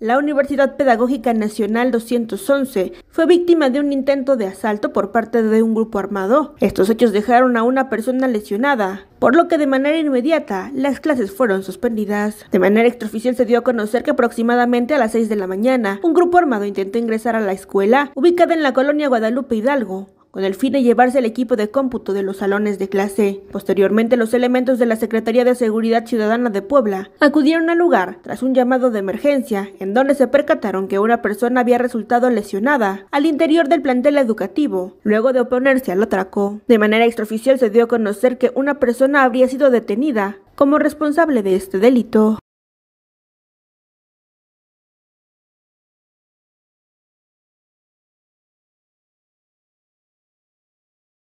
La Universidad Pedagógica Nacional 211 fue víctima de un intento de asalto por parte de un grupo armado. Estos hechos dejaron a una persona lesionada, por lo que de manera inmediata las clases fueron suspendidas. De manera extraoficial se dio a conocer que aproximadamente a las 6 de la mañana, un grupo armado intentó ingresar a la escuela, ubicada en la colonia Guadalupe Hidalgo, con el fin de llevarse el equipo de cómputo de los salones de clase. Posteriormente, los elementos de la Secretaría de Seguridad Ciudadana de Puebla acudieron al lugar tras un llamado de emergencia, en donde se percataron que una persona había resultado lesionada al interior del plantel educativo, luego de oponerse al atraco. De manera extraoficial se dio a conocer que una persona habría sido detenida como responsable de este delito.